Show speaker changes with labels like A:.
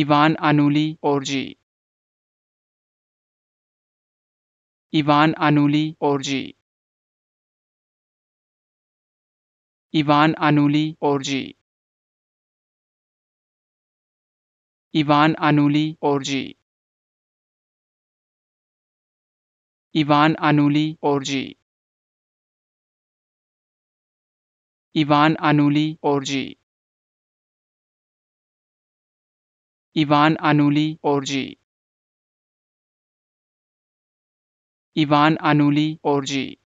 A: Ivan और जी Ivan और जी Ivan और जी इवान और जी इवान और जी इवान और जी इवान और जी इवान और जी